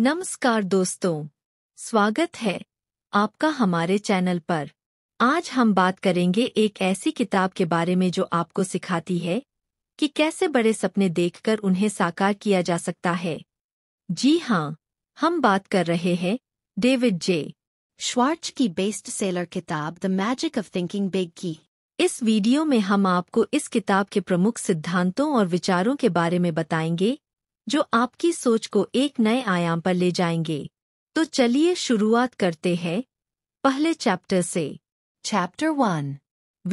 नमस्कार दोस्तों स्वागत है आपका हमारे चैनल पर आज हम बात करेंगे एक ऐसी किताब के बारे में जो आपको सिखाती है कि कैसे बड़े सपने देखकर उन्हें साकार किया जा सकता है जी हाँ हम बात कर रहे हैं डेविड जे श्वार्च की बेस्ट सेलर किताब the magic of thinking big की इस वीडियो में हम आपको इस किताब के प्रमुख सिद्धांतों और विचारों के बारे में बताएंगे जो आपकी सोच को एक नए आयाम पर ले जाएंगे तो चलिए शुरुआत करते हैं पहले चैप्टर से चैप्टर वन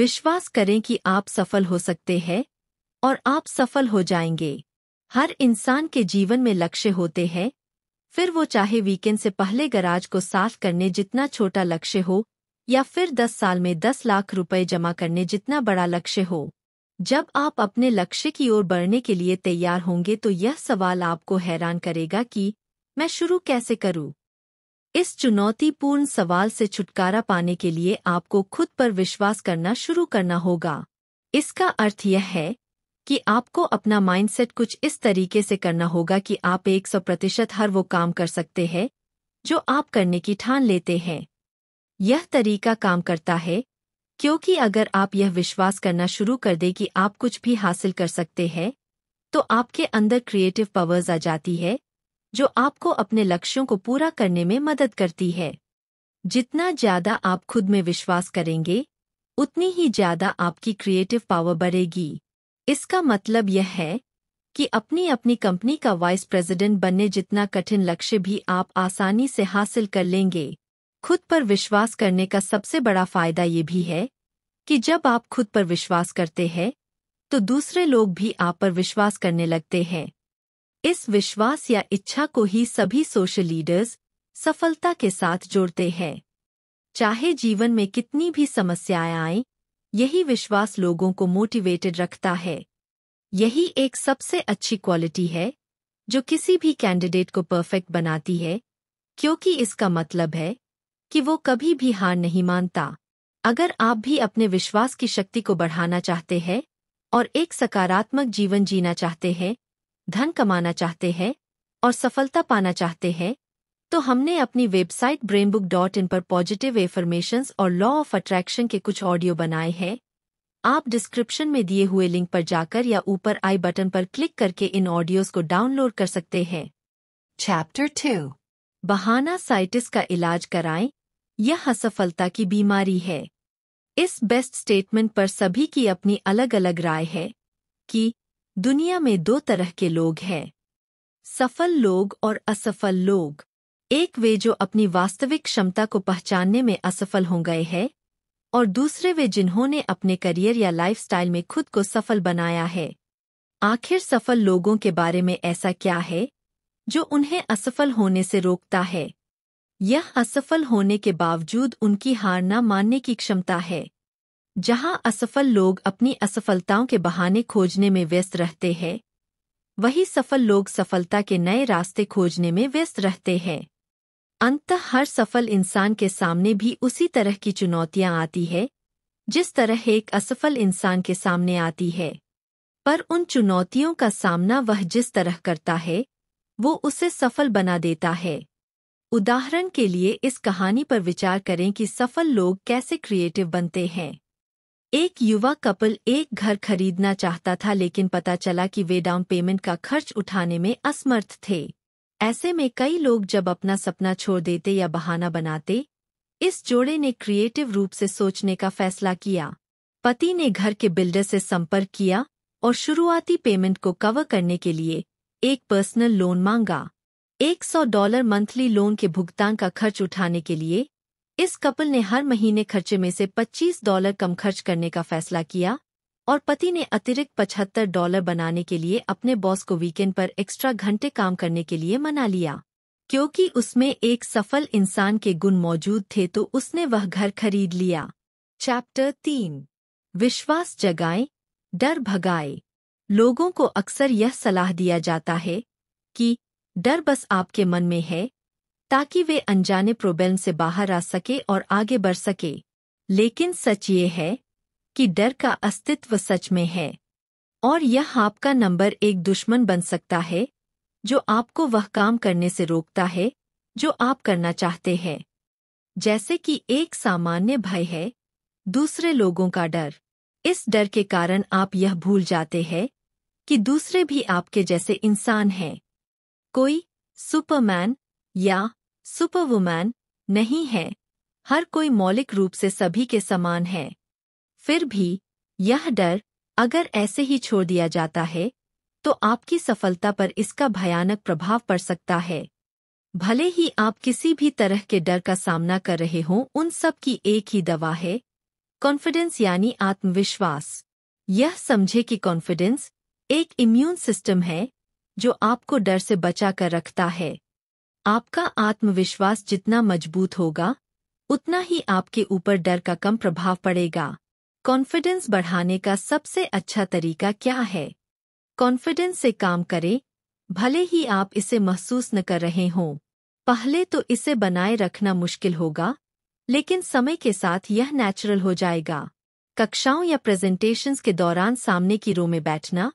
विश्वास करें कि आप सफल हो सकते हैं और आप सफल हो जाएंगे हर इंसान के जीवन में लक्ष्य होते हैं फिर वो चाहे वीकेंड से पहले गराज को साफ करने जितना छोटा लक्ष्य हो या फिर 10 साल में 10 लाख रुपए जमा करने जितना बड़ा लक्ष्य हो जब आप अपने लक्ष्य की ओर बढ़ने के लिए तैयार होंगे तो यह सवाल आपको हैरान करेगा कि मैं शुरू कैसे करूं? इस चुनौतीपूर्ण सवाल से छुटकारा पाने के लिए आपको खुद पर विश्वास करना शुरू करना होगा इसका अर्थ यह है कि आपको अपना माइंडसेट कुछ इस तरीके से करना होगा कि आप एक सौ प्रतिशत हर वो काम कर सकते हैं जो आप करने की ठान लेते हैं यह तरीका काम करता है क्योंकि अगर आप यह विश्वास करना शुरू कर दे कि आप कुछ भी हासिल कर सकते हैं तो आपके अंदर क्रिएटिव पावर्स आ जाती है जो आपको अपने लक्ष्यों को पूरा करने में मदद करती है जितना ज्यादा आप खुद में विश्वास करेंगे उतनी ही ज्यादा आपकी क्रिएटिव पावर बढ़ेगी इसका मतलब यह है कि अपनी अपनी कंपनी का वाइस प्रेसिडेंट बनने जितना कठिन लक्ष्य भी आप आसानी से हासिल कर लेंगे खुद पर विश्वास करने का सबसे बड़ा फायदा ये भी है कि जब आप खुद पर विश्वास करते हैं तो दूसरे लोग भी आप पर विश्वास करने लगते हैं इस विश्वास या इच्छा को ही सभी सोशल लीडर्स सफलता के साथ जोड़ते हैं चाहे जीवन में कितनी भी समस्याएं आएं, यही विश्वास लोगों को मोटिवेटेड रखता है यही एक सबसे अच्छी क्वालिटी है जो किसी भी कैंडिडेट को परफेक्ट बनाती है क्योंकि इसका मतलब है कि वो कभी भी हार नहीं मानता अगर आप भी अपने विश्वास की शक्ति को बढ़ाना चाहते हैं और एक सकारात्मक जीवन जीना चाहते हैं धन कमाना चाहते हैं और सफलता पाना चाहते हैं तो हमने अपनी वेबसाइट ब्रेनबुक डॉट इन पर पॉजिटिव एफर्मेशन और लॉ ऑफ अट्रैक्शन के कुछ ऑडियो बनाए हैं आप डिस्क्रिप्शन में दिए हुए लिंक पर जाकर या ऊपर आई बटन पर क्लिक करके इन ऑडियोज को डाउनलोड कर सकते हैं चैप्टर टू बहाना साइटिस का इलाज कराएं यह असफलता की बीमारी है इस बेस्ट स्टेटमेंट पर सभी की अपनी अलग अलग राय है कि दुनिया में दो तरह के लोग हैं सफल लोग और असफल लोग एक वे जो अपनी वास्तविक क्षमता को पहचानने में असफल हो गए हैं और दूसरे वे जिन्होंने अपने करियर या लाइफस्टाइल में खुद को सफल बनाया है आखिर सफल लोगों के बारे में ऐसा क्या है जो उन्हें असफल होने से रोकता है यह असफल होने के बावजूद उनकी हार न मानने की क्षमता है जहां असफल लोग अपनी असफलताओं के बहाने खोजने में व्यस्त रहते हैं वही सफल लोग सफलता के नए रास्ते खोजने में व्यस्त रहते हैं अंत हर सफल इंसान के सामने भी उसी तरह की चुनौतियां आती है जिस तरह एक असफल इंसान के सामने आती है पर उन चुनौतियों का सामना वह जिस तरह करता है वो उसे सफल बना देता है उदाहरण के लिए इस कहानी पर विचार करें कि सफल लोग कैसे क्रिएटिव बनते हैं एक युवा कपल एक घर खरीदना चाहता था लेकिन पता चला कि वे डाउन पेमेंट का खर्च उठाने में असमर्थ थे ऐसे में कई लोग जब अपना सपना छोड़ देते या बहाना बनाते इस जोड़े ने क्रिएटिव रूप से सोचने का फैसला किया पति ने घर के बिल्डर से संपर्क किया और शुरुआती पेमेंट को कवर करने के लिए एक पर्सनल लोन मांगा 100 डॉलर मंथली लोन के भुगतान का खर्च उठाने के लिए इस कपल ने हर महीने खर्चे में से 25 डॉलर कम खर्च करने का फैसला किया और पति ने अतिरिक्त पचहत्तर डॉलर बनाने के लिए अपने बॉस को वीकेंड पर एक्स्ट्रा घंटे काम करने के लिए मना लिया क्योंकि उसमें एक सफल इंसान के गुण मौजूद थे तो उसने वह घर खरीद लिया चैप्टर तीन विश्वास जगाएं डर भगाए लोगों को अक्सर यह सलाह दिया जाता है कि डर बस आपके मन में है ताकि वे अनजाने प्रोबेल से बाहर आ सके और आगे बढ़ सके लेकिन सच ये है कि डर का अस्तित्व सच में है और यह आपका नंबर एक दुश्मन बन सकता है जो आपको वह काम करने से रोकता है जो आप करना चाहते हैं जैसे कि एक सामान्य भय है दूसरे लोगों का डर इस डर के कारण आप यह भूल जाते हैं कि दूसरे भी आपके जैसे इंसान हैं कोई सुपरमैन या सुपरवुमैन नहीं है हर कोई मौलिक रूप से सभी के समान है फिर भी यह डर अगर ऐसे ही छोड़ दिया जाता है तो आपकी सफलता पर इसका भयानक प्रभाव पड़ सकता है भले ही आप किसी भी तरह के डर का सामना कर रहे हों उन सब की एक ही दवा है कॉन्फिडेंस यानी आत्मविश्वास यह समझे कि कॉन्फिडेंस एक इम्यून सिस्टम है जो आपको डर से बचा कर रखता है आपका आत्मविश्वास जितना मजबूत होगा उतना ही आपके ऊपर डर का कम प्रभाव पड़ेगा कॉन्फिडेंस बढ़ाने का सबसे अच्छा तरीका क्या है कॉन्फिडेंस से काम करें भले ही आप इसे महसूस न कर रहे हों पहले तो इसे बनाए रखना मुश्किल होगा लेकिन समय के साथ यह नेचुरल हो जाएगा कक्षाओं या प्रेजेंटेशंस के दौरान सामने की रो में बैठना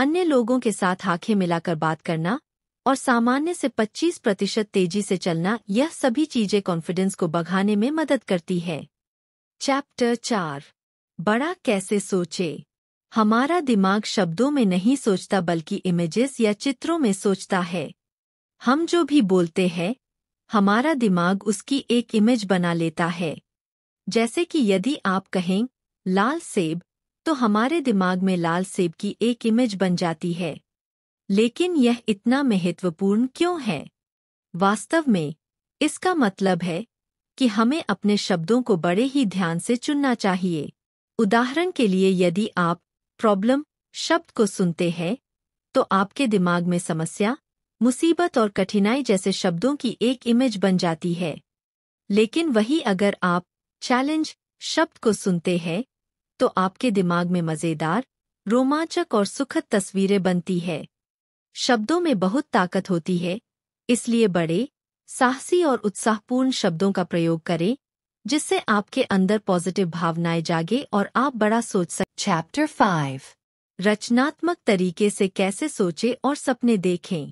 अन्य लोगों के साथ आंखें मिलाकर बात करना और सामान्य से 25 प्रतिशत तेजी से चलना यह सभी चीजें कॉन्फिडेंस को बढ़ाने में मदद करती है चैप्टर चार बड़ा कैसे सोचे हमारा दिमाग शब्दों में नहीं सोचता बल्कि इमेजेस या चित्रों में सोचता है हम जो भी बोलते हैं हमारा दिमाग उसकी एक इमेज बना लेता है जैसे कि यदि आप कहें लाल सेब तो हमारे दिमाग में लाल सेब की एक इमेज बन जाती है लेकिन यह इतना महत्वपूर्ण क्यों है वास्तव में इसका मतलब है कि हमें अपने शब्दों को बड़े ही ध्यान से चुनना चाहिए उदाहरण के लिए यदि आप प्रॉब्लम शब्द को सुनते हैं तो आपके दिमाग में समस्या मुसीबत और कठिनाई जैसे शब्दों की एक इमेज बन जाती है लेकिन वही अगर आप चैलेंज शब्द को सुनते हैं तो आपके दिमाग में मज़ेदार रोमांचक और सुखद तस्वीरें बनती है शब्दों में बहुत ताकत होती है इसलिए बड़े साहसी और उत्साहपूर्ण शब्दों का प्रयोग करें जिससे आपके अंदर पॉजिटिव भावनाएं जागे और आप बड़ा सोच सकें चैप्टर फाइव रचनात्मक तरीके से कैसे सोचें और सपने देखें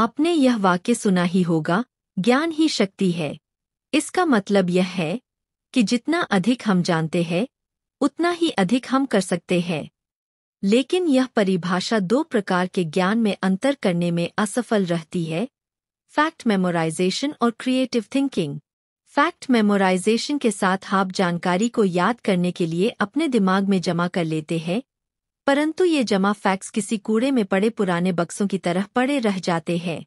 आपने यह वाक्य सुना ही होगा ज्ञान ही शक्ति है इसका मतलब यह है कि जितना अधिक हम जानते हैं उतना ही अधिक हम कर सकते हैं लेकिन यह परिभाषा दो प्रकार के ज्ञान में अंतर करने में असफल रहती है फैक्ट मेमोराइजेशन और क्रिएटिव थिंकिंग फैक्ट मेमोराइजेशन के साथ आप जानकारी को याद करने के लिए अपने दिमाग में जमा कर लेते हैं परंतु ये जमा फैक्ट्स किसी कूड़े में पड़े पुराने बक्सों की तरह पड़े रह जाते हैं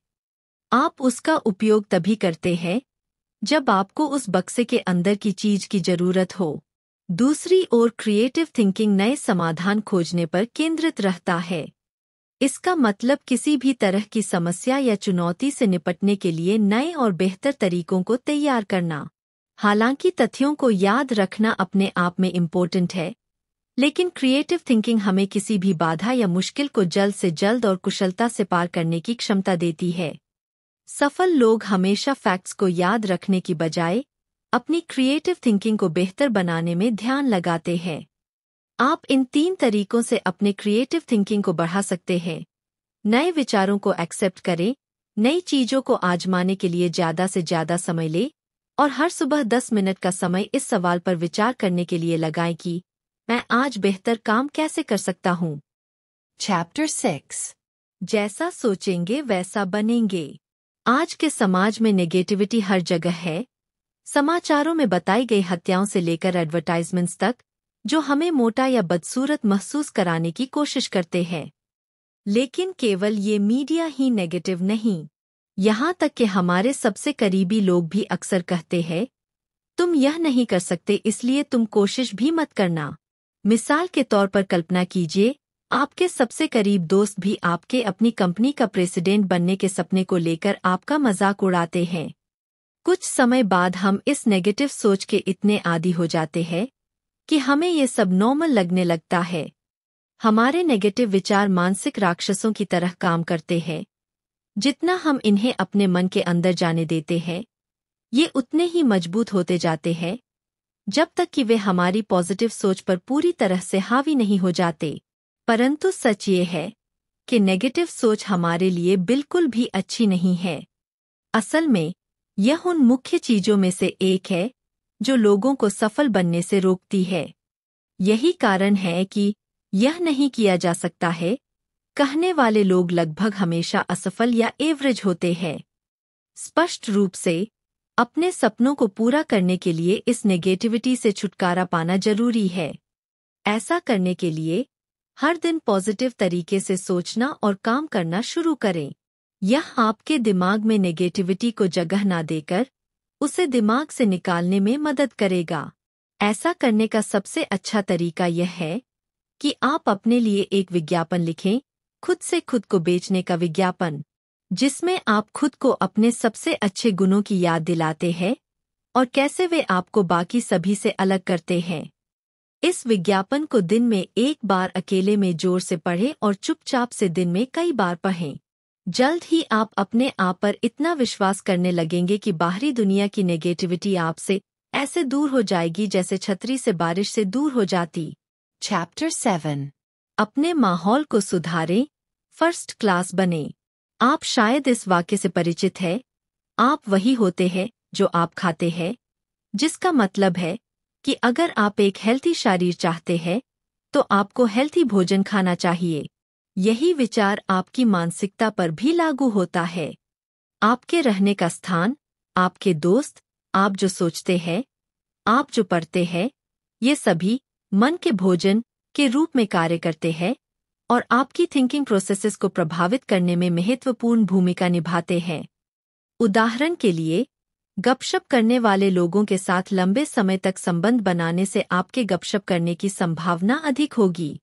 आप उसका उपयोग तभी करते हैं जब आपको उस बक्से के अंदर की चीज की जरूरत हो दूसरी ओर क्रिएटिव थिंकिंग नए समाधान खोजने पर केंद्रित रहता है इसका मतलब किसी भी तरह की समस्या या चुनौती से निपटने के लिए नए और बेहतर तरीकों को तैयार करना हालांकि तथ्यों को याद रखना अपने आप में इम्पोर्टेंट है लेकिन क्रिएटिव थिंकिंग हमें किसी भी बाधा या मुश्किल को जल्द से जल्द और कुशलता से पार करने की क्षमता देती है सफल लोग हमेशा फैक्ट्स को याद रखने की बजाय अपनी क्रिएटिव थिंकिंग को बेहतर बनाने में ध्यान लगाते हैं आप इन तीन तरीकों से अपने क्रिएटिव थिंकिंग को बढ़ा सकते हैं नए विचारों को एक्सेप्ट करें नई चीजों को आजमाने के लिए ज्यादा से ज्यादा समय लें और हर सुबह दस मिनट का समय इस सवाल पर विचार करने के लिए लगाएं कि मैं आज बेहतर काम कैसे कर सकता हूँ चैप्टर सिक्स जैसा सोचेंगे वैसा बनेंगे आज के समाज में नेगेटिविटी हर जगह है समाचारों में बताई गई हत्याओं से लेकर एडवर्टाइजमेंट्स तक जो हमें मोटा या बदसूरत महसूस कराने की कोशिश करते हैं लेकिन केवल ये मीडिया ही नेगेटिव नहीं यहाँ तक कि हमारे सबसे करीबी लोग भी अक्सर कहते हैं तुम यह नहीं कर सकते इसलिए तुम कोशिश भी मत करना मिसाल के तौर पर कल्पना कीजिए आपके सबसे करीब दोस्त भी आपके अपनी कंपनी का प्रेसिडेंट बनने के सपने को लेकर आपका मजाक उड़ाते हैं कुछ समय बाद हम इस नेगेटिव सोच के इतने आदि हो जाते हैं कि हमें ये सब नॉर्मल लगने लगता है हमारे नेगेटिव विचार मानसिक राक्षसों की तरह काम करते हैं जितना हम इन्हें अपने मन के अंदर जाने देते हैं ये उतने ही मजबूत होते जाते हैं जब तक कि वे हमारी पॉजिटिव सोच पर पूरी तरह से हावी नहीं हो जाते परंतु सच ये है कि नेगेटिव सोच हमारे लिए बिल्कुल भी अच्छी नहीं है असल में यह उन मुख्य चीजों में से एक है जो लोगों को सफल बनने से रोकती है यही कारण है कि यह नहीं किया जा सकता है कहने वाले लोग लगभग हमेशा असफल या एवरेज होते हैं स्पष्ट रूप से अपने सपनों को पूरा करने के लिए इस नेगेटिविटी से छुटकारा पाना जरूरी है ऐसा करने के लिए हर दिन पॉजिटिव तरीके से सोचना और काम करना शुरू करें यह आपके दिमाग में नेगेटिविटी को जगह ना देकर उसे दिमाग से निकालने में मदद करेगा ऐसा करने का सबसे अच्छा तरीका यह है कि आप अपने लिए एक विज्ञापन लिखें खुद से खुद को बेचने का विज्ञापन जिसमें आप खुद को अपने सबसे अच्छे गुणों की याद दिलाते हैं और कैसे वे आपको बाकी सभी से अलग करते हैं इस विज्ञापन को दिन में एक बार अकेले में जोर से पढ़ें और चुपचाप से दिन में कई बार पढ़ें जल्द ही आप अपने आप पर इतना विश्वास करने लगेंगे कि बाहरी दुनिया की नेगेटिविटी आपसे ऐसे दूर हो जाएगी जैसे छतरी से बारिश से दूर हो जाती चैप्टर सेवन अपने माहौल को सुधारें फर्स्ट क्लास बने आप शायद इस वाक्य से परिचित है आप वही होते हैं जो आप खाते हैं जिसका मतलब है कि अगर आप एक हेल्थी शरीर चाहते हैं तो आपको हेल्थी भोजन खाना चाहिए यही विचार आपकी मानसिकता पर भी लागू होता है आपके रहने का स्थान आपके दोस्त आप जो सोचते हैं आप जो पढ़ते हैं ये सभी मन के भोजन के रूप में कार्य करते हैं और आपकी थिंकिंग प्रोसेसेस को प्रभावित करने में महत्वपूर्ण भूमिका निभाते हैं उदाहरण के लिए गपशप करने वाले लोगों के साथ लंबे समय तक संबंध बनाने से आपके गपशप करने की संभावना अधिक होगी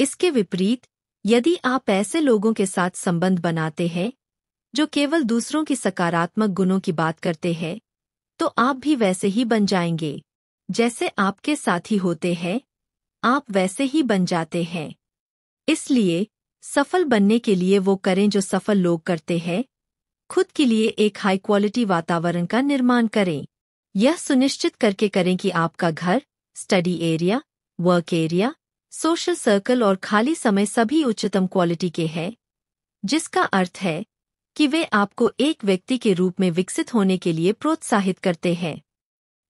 इसके विपरीत यदि आप ऐसे लोगों के साथ संबंध बनाते हैं जो केवल दूसरों की सकारात्मक गुणों की बात करते हैं तो आप भी वैसे ही बन जाएंगे जैसे आपके साथी होते हैं आप वैसे ही बन जाते हैं इसलिए सफल बनने के लिए वो करें जो सफल लोग करते हैं खुद के लिए एक हाई क्वालिटी वातावरण का निर्माण करें यह सुनिश्चित करके करें कि आपका घर study area work area social circle और खाली समय सभी उच्चतम क्वालिटी के हैं जिसका अर्थ है कि वे आपको एक व्यक्ति के रूप में विकसित होने के लिए प्रोत्साहित करते हैं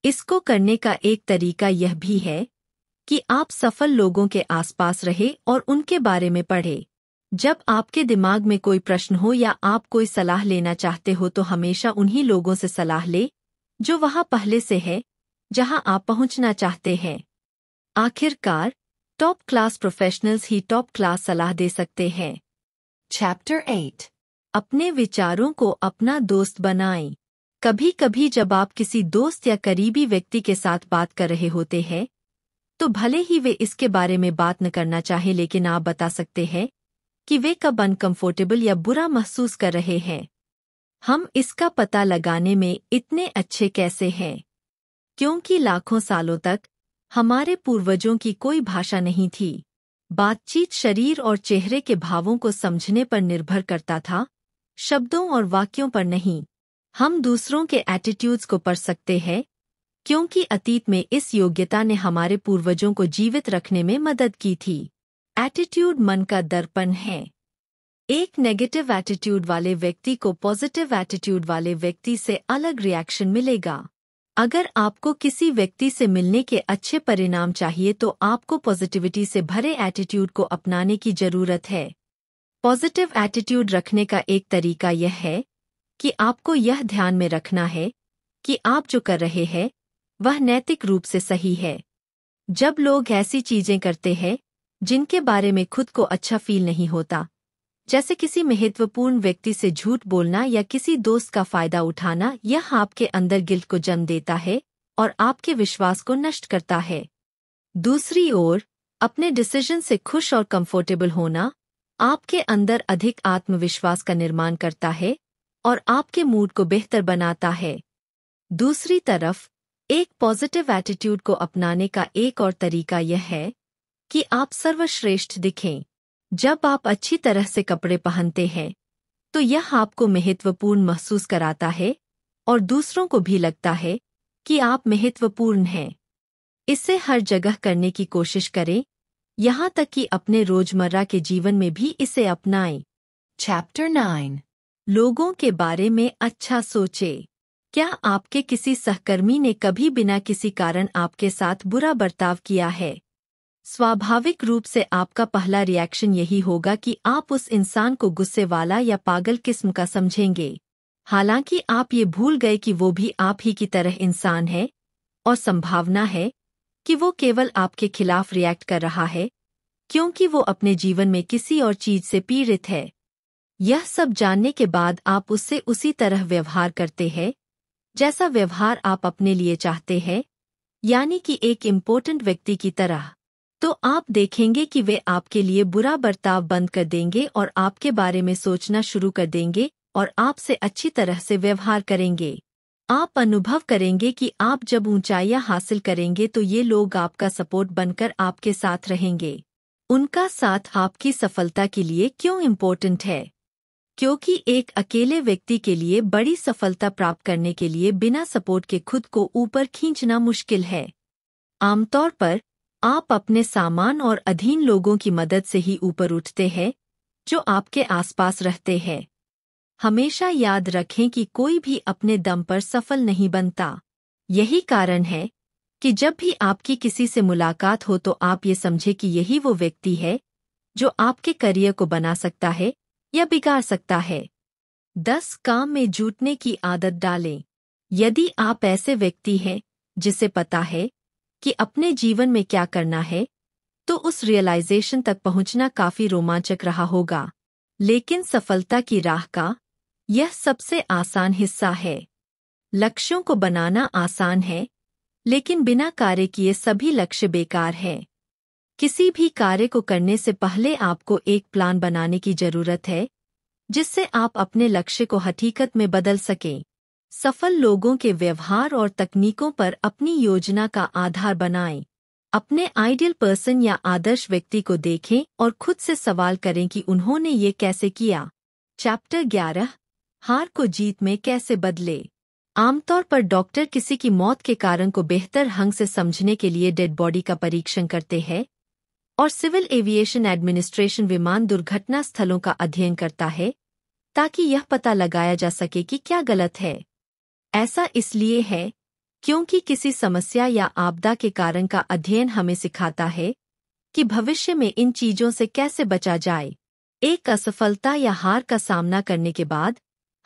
इसको करने का एक तरीका यह भी है कि आप सफल लोगों के आसपास रहे और उनके बारे में पढ़े जब आपके दिमाग में कोई प्रश्न हो या आप कोई सलाह लेना चाहते हो तो हमेशा उन्हीं लोगों से सलाह ले जो वहाँ पहले से है जहाँ आप पहुंचना चाहते हैं आखिरकार टॉप क्लास प्रोफेशनल्स ही टॉप क्लास सलाह दे सकते हैं चैप्टर एट अपने विचारों को अपना दोस्त बनाएं कभी कभी जब आप किसी दोस्त या करीबी व्यक्ति के साथ बात कर रहे होते हैं तो भले ही वे इसके बारे में बात न करना चाहें लेकिन आप बता सकते हैं कि वे कब अनकंफर्टेबल या बुरा महसूस कर रहे हैं हम इसका पता लगाने में इतने अच्छे कैसे हैं क्योंकि लाखों सालों तक हमारे पूर्वजों की कोई भाषा नहीं थी बातचीत शरीर और चेहरे के भावों को समझने पर निर्भर करता था शब्दों और वाक्यों पर नहीं हम दूसरों के एटीट्यूड्स को पढ़ सकते हैं क्योंकि अतीत में इस योग्यता ने हमारे पूर्वजों को जीवित रखने में मदद की थी एटीट्यूड मन का दर्पण है एक नेगेटिव एटीट्यूड वाले व्यक्ति को पॉजिटिव एटीट्यूड वाले व्यक्ति से अलग रिएक्शन मिलेगा अगर आपको किसी व्यक्ति से मिलने के अच्छे परिणाम चाहिए तो आपको पॉजिटिविटी से भरे एटीट्यूड को अपनाने की जरूरत है पॉजिटिव एटीट्यूड रखने का एक तरीका यह है कि आपको यह ध्यान में रखना है कि आप जो कर रहे हैं वह नैतिक रूप से सही है जब लोग ऐसी चीजें करते हैं जिनके बारे में खुद को अच्छा फील नहीं होता जैसे किसी महत्वपूर्ण व्यक्ति से झूठ बोलना या किसी दोस्त का फायदा उठाना यह आपके अंदर गिल्ट को जन्म देता है और आपके विश्वास को नष्ट करता है दूसरी ओर अपने डिसीजन से खुश और कंफर्टेबल होना आपके अंदर अधिक आत्मविश्वास का निर्माण करता है और आपके मूड को बेहतर बनाता है दूसरी तरफ एक पॉजिटिव एटीट्यूड को अपनाने का एक और तरीका यह है कि आप सर्वश्रेष्ठ दिखें जब आप अच्छी तरह से कपड़े पहनते हैं तो यह आपको महत्वपूर्ण महसूस कराता है और दूसरों को भी लगता है कि आप महत्वपूर्ण हैं इसे हर जगह करने की कोशिश करें यहाँ तक कि अपने रोजमर्रा के जीवन में भी इसे अपनाएं चैप्टर नाइन लोगों के बारे में अच्छा सोचें क्या आपके किसी सहकर्मी ने कभी बिना किसी कारण आपके साथ बुरा बर्ताव किया है स्वाभाविक रूप से आपका पहला रिएक्शन यही होगा कि आप उस इंसान को गुस्से वाला या पागल किस्म का समझेंगे हालांकि आप ये भूल गए कि वो भी आप ही की तरह इंसान है और संभावना है कि वो केवल आपके खिलाफ रिएक्ट कर रहा है क्योंकि वो अपने जीवन में किसी और चीज से पीड़ित है यह सब जानने के बाद आप उससे उसी तरह व्यवहार करते हैं जैसा व्यवहार आप अपने लिए चाहते हैं यानी कि एक इम्पोर्टेंट व्यक्ति की तरह तो आप देखेंगे कि वे आपके लिए बुरा बर्ताव बंद कर देंगे और आपके बारे में सोचना शुरू कर देंगे और आपसे अच्छी तरह से व्यवहार करेंगे आप अनुभव करेंगे कि आप जब ऊंचाइयां हासिल करेंगे तो ये लोग आपका सपोर्ट बनकर आपके साथ रहेंगे उनका साथ आपकी सफलता के लिए क्यों इम्पोर्टेंट है क्योंकि एक अकेले व्यक्ति के लिए बड़ी सफलता प्राप्त करने के लिए बिना सपोर्ट के खुद को ऊपर खींचना मुश्किल है आमतौर पर आप अपने सामान और अधीन लोगों की मदद से ही ऊपर उठते हैं जो आपके आसपास रहते हैं हमेशा याद रखें कि कोई भी अपने दम पर सफल नहीं बनता यही कारण है कि जब भी आपकी किसी से मुलाकात हो तो आप ये समझे कि यही वो व्यक्ति है जो आपके करियर को बना सकता है या बिगाड़ सकता है दस काम में जूटने की आदत डालें यदि आप ऐसे व्यक्ति हैं जिसे पता है कि अपने जीवन में क्या करना है तो उस रियलाइजेशन तक पहुंचना काफी रोमांचक रहा होगा लेकिन सफलता की राह का यह सबसे आसान हिस्सा है लक्ष्यों को बनाना आसान है लेकिन बिना कार्य किए सभी लक्ष्य बेकार है किसी भी कार्य को करने से पहले आपको एक प्लान बनाने की जरूरत है जिससे आप अपने लक्ष्य को हकीकत में बदल सकें सफल लोगों के व्यवहार और तकनीकों पर अपनी योजना का आधार बनाएं अपने आइडियल पर्सन या आदर्श व्यक्ति को देखें और खुद से सवाल करें कि उन्होंने ये कैसे किया चैप्टर ग्यारह हार को जीत में कैसे बदले आमतौर पर डॉक्टर किसी की मौत के कारण को बेहतर ढंग से समझने के लिए डेड बॉडी का परीक्षण करते हैं और सिविल एविएशन एडमिनिस्ट्रेशन विमान दुर्घटना स्थलों का अध्ययन करता है ताकि यह पता लगाया जा सके कि क्या गलत है ऐसा इसलिए है क्योंकि किसी समस्या या आपदा के कारण का अध्ययन हमें सिखाता है कि भविष्य में इन चीजों से कैसे बचा जाए एक असफलता या हार का सामना करने के बाद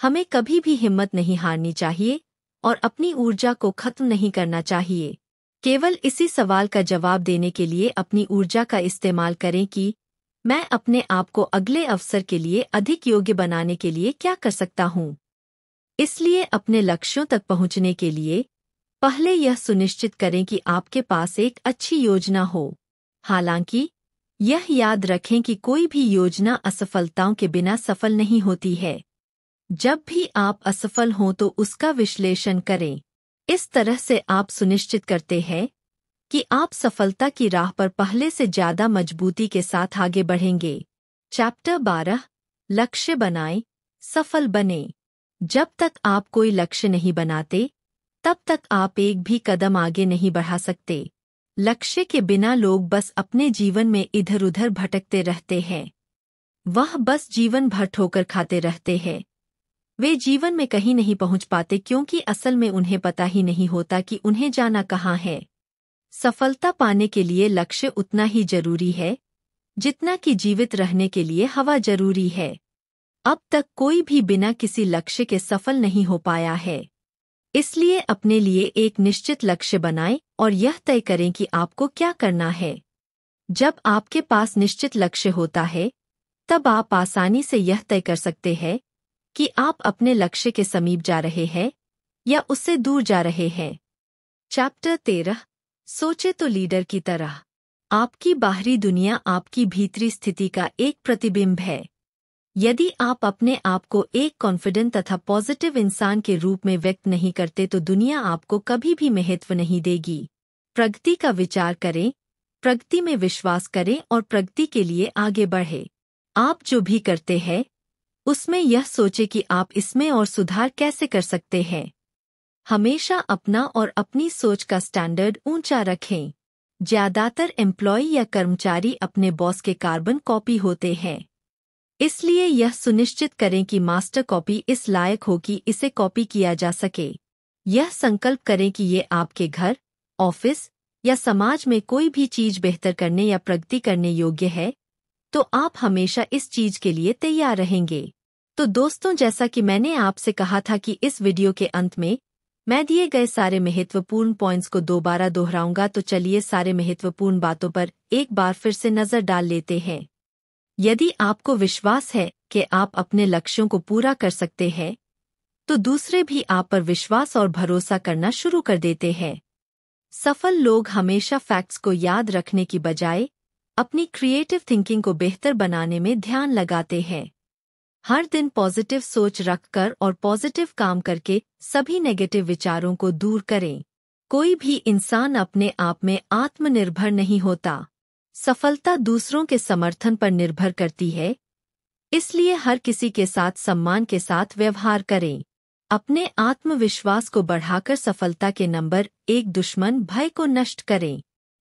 हमें कभी भी हिम्मत नहीं हारनी चाहिए और अपनी ऊर्जा को खत्म नहीं करना चाहिए केवल इसी सवाल का जवाब देने के लिए अपनी ऊर्जा का इस्तेमाल करें कि मैं अपने आप को अगले अवसर के लिए अधिक योग्य बनाने के लिए क्या कर सकता हूँ इसलिए अपने लक्ष्यों तक पहुंचने के लिए पहले यह सुनिश्चित करें कि आपके पास एक अच्छी योजना हो हालांकि यह याद रखें कि कोई भी योजना असफलताओं के बिना सफल नहीं होती है जब भी आप असफल हों तो उसका विश्लेषण करें इस तरह से आप सुनिश्चित करते हैं कि आप सफलता की राह पर पहले से ज्यादा मजबूती के साथ आगे बढ़ेंगे चैप्टर 12 लक्ष्य बनाएं सफल बने जब तक आप कोई लक्ष्य नहीं बनाते तब तक आप एक भी कदम आगे नहीं बढ़ा सकते लक्ष्य के बिना लोग बस अपने जीवन में इधर उधर भटकते रहते हैं वह बस जीवन भर ठोकर खाते रहते हैं वे जीवन में कहीं नहीं पहुंच पाते क्योंकि असल में उन्हें पता ही नहीं होता कि उन्हें जाना कहाँ है सफलता पाने के लिए लक्ष्य उतना ही जरूरी है जितना कि जीवित रहने के लिए हवा जरूरी है अब तक कोई भी बिना किसी लक्ष्य के सफल नहीं हो पाया है इसलिए अपने लिए एक निश्चित लक्ष्य बनाएं और यह तय करें कि आपको क्या करना है जब आपके पास निश्चित लक्ष्य होता है तब आप आसानी से यह तय कर सकते हैं कि आप अपने लक्ष्य के समीप जा रहे हैं या उससे दूर जा रहे हैं चैप्टर तेरह सोचे तो लीडर की तरह आपकी बाहरी दुनिया आपकी भीतरी स्थिति का एक प्रतिबिंब है यदि आप अपने आप को एक कॉन्फिडेंट तथा पॉजिटिव इंसान के रूप में व्यक्त नहीं करते तो दुनिया आपको कभी भी महत्व नहीं देगी प्रगति का विचार करें प्रगति में विश्वास करें और प्रगति के लिए आगे बढ़े आप जो भी करते हैं उसमें यह सोचे कि आप इसमें और सुधार कैसे कर सकते हैं हमेशा अपना और अपनी सोच का स्टैंडर्ड ऊंचा रखें ज्यादातर एम्प्लॉय या कर्मचारी अपने बॉस के कार्बन कॉपी होते हैं इसलिए यह सुनिश्चित करें कि मास्टर कॉपी इस लायक हो कि इसे कॉपी किया जा सके यह संकल्प करें कि ये आपके घर ऑफिस या समाज में कोई भी चीज बेहतर करने या प्रगति करने योग्य है तो आप हमेशा इस चीज के लिए तैयार रहेंगे तो दोस्तों जैसा कि मैंने आपसे कहा था कि इस वीडियो के अंत में मैं दिए गए सारे महत्वपूर्ण पॉइंट्स को दोबारा दोहराऊंगा तो चलिए सारे महत्वपूर्ण बातों पर एक बार फिर से नजर डाल लेते हैं यदि आपको विश्वास है कि आप अपने लक्ष्यों को पूरा कर सकते हैं तो दूसरे भी आप पर विश्वास और भरोसा करना शुरू कर देते हैं सफल लोग हमेशा फैक्ट्स को याद रखने की बजाय अपनी क्रिएटिव थिंकिंग को बेहतर बनाने में ध्यान लगाते हैं हर दिन पॉजिटिव सोच रखकर और पॉजिटिव काम करके सभी नेगेटिव विचारों को दूर करें कोई भी इंसान अपने आप में आत्मनिर्भर नहीं होता सफलता दूसरों के समर्थन पर निर्भर करती है इसलिए हर किसी के साथ सम्मान के साथ व्यवहार करें अपने आत्मविश्वास को बढ़ाकर सफलता के नंबर एक दुश्मन भय को नष्ट करें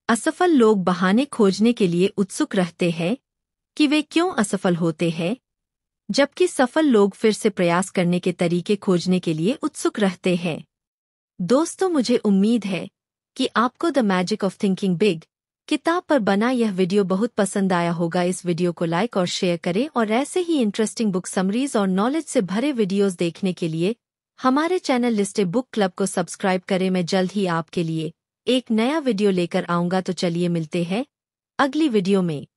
असफल लोग बहाने खोजने के लिए उत्सुक रहते हैं कि वे क्यों असफल होते हैं जबकि सफल लोग फिर से प्रयास करने के तरीके खोजने के लिए उत्सुक रहते हैं दोस्तों मुझे उम्मीद है कि आपको the magic of thinking big किताब पर बना यह वीडियो बहुत पसंद आया होगा इस वीडियो को लाइक और शेयर करें और ऐसे ही इंटरेस्टिंग बुक समरीज और नॉलेज से भरे वीडियोस देखने के लिए हमारे चैनल लिस्टे बुक क्लब को सब्सक्राइब करें मैं जल्द ही आपके लिए एक नया वीडियो लेकर आऊंगा तो चलिए मिलते हैं अगली वीडियो में